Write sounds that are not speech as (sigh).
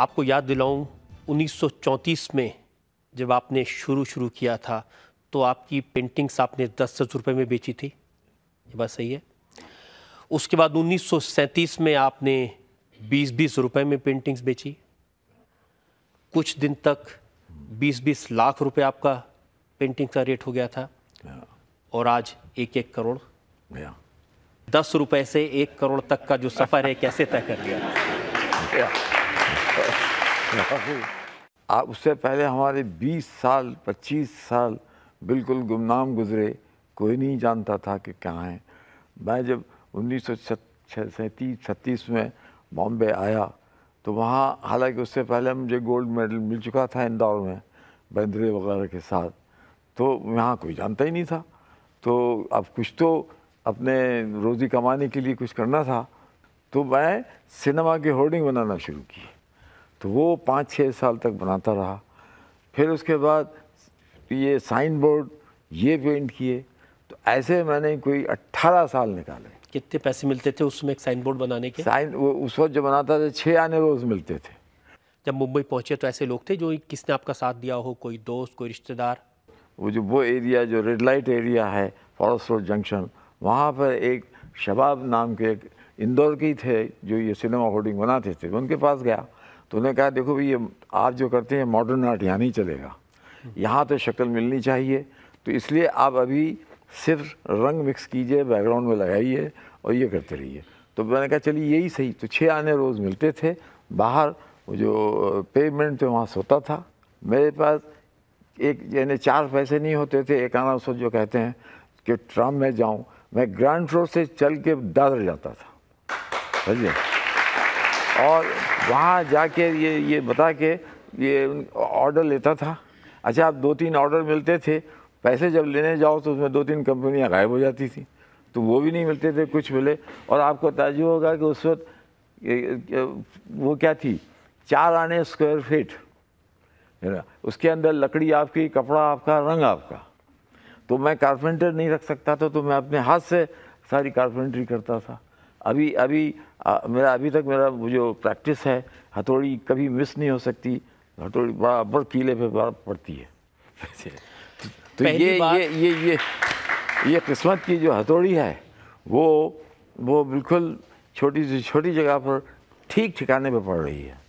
आपको याद दिलाऊं 1934 में जब आपने शुरू शुरू किया था तो आपकी पेंटिंग्स आपने दस दस रुपये में बेची थी ये बात सही है उसके बाद 1937 में आपने 20-20 रुपए में पेंटिंग्स बेची कुछ दिन तक 20-20 लाख रुपए आपका पेंटिंग का रेट हो गया था और आज एक एक करोड़ दस रुपए से एक करोड़ तक का जो सफ़र है कैसे तय कर लिया (laughs) उससे पहले हमारे 20 साल 25 साल बिल्कुल गुमनाम गुजरे कोई नहीं जानता था कि कहाँ हैं मैं जब उन्नीस सौ सैंतीस छत्तीस में बॉम्बे आया तो वहाँ हालांकि उससे पहले मुझे गोल्ड मेडल मिल चुका था इंदौर में बंदरे वगैरह के साथ तो यहाँ कोई जानता ही नहीं था तो अब कुछ तो अपने रोज़ी कमाने के लिए कुछ करना था तो मैं सिनेमा की होर्डिंग बनाना शुरू की तो वो पाँच छः साल तक बनाता रहा फिर उसके बाद ये साइन बोर्ड ये पेंट किए तो ऐसे मैंने कोई अट्ठारह साल निकाले कितने पैसे मिलते थे उसमें एक साइन बोर्ड बनाने के साइन वो उस वक्त जब बनाता था छः आने रोज़ मिलते थे जब मुंबई पहुँचे तो ऐसे लोग थे जो किसने आपका साथ दिया हो कोई दोस्त कोई रिश्तेदार वो जो वो एरिया जो रेड लाइट एरिया है फॉरेस्ट रोड जंक्शन वहाँ पर एक शबाब नाम के एक इंदौर के थे जो ये सिनेमा होर्डिंग बनाते थे उनके पास गया तो उन्होंने कहा देखो भाई ये आप जो करते हैं मॉडर्न आर्ट यहाँ नहीं चलेगा यहाँ तो शक्ल मिलनी चाहिए तो इसलिए आप अभी सिर्फ रंग मिक्स कीजिए बैकग्राउंड में लगाइए और ये करते रहिए तो मैंने कहा चलिए यही सही तो छः आने रोज़ मिलते थे बाहर जो पेमेंट पे वहाँ सोता था मेरे पास एक यानी चार पैसे नहीं होते थे एक आना सो जो कहते हैं कि ट्राम में जाऊँ मैं ग्रांड फ्लोर से चल के दादर जाता था समझिए और वहाँ जाके ये ये बता के ये ऑर्डर लेता था अच्छा आप दो तीन ऑर्डर मिलते थे पैसे जब लेने जाओ तो उसमें दो तीन कंपनियाँ गायब हो जाती थी तो वो भी नहीं मिलते थे कुछ मिले और आपको ताजु होगा कि उस वक्त वो क्या थी चार आने स्क्वायर फीट है ना उसके अंदर लकड़ी आपकी कपड़ा आपका रंग आपका तो मैं कारपेंटर नहीं रख सकता था तो मैं अपने हाथ से सारी कारपेंट्री करता था अभी अभी आ, मेरा अभी तक मेरा जो प्रैक्टिस है हथौड़ी कभी मिस नहीं हो सकती हथौड़ी बराबर कीले पे बार पड़ती है तो ये ये ये ये ये किस्मत की जो हथौड़ी है वो वो बिल्कुल छोटी से छोटी जगह पर ठीक ठिकाने पे पड़ रही है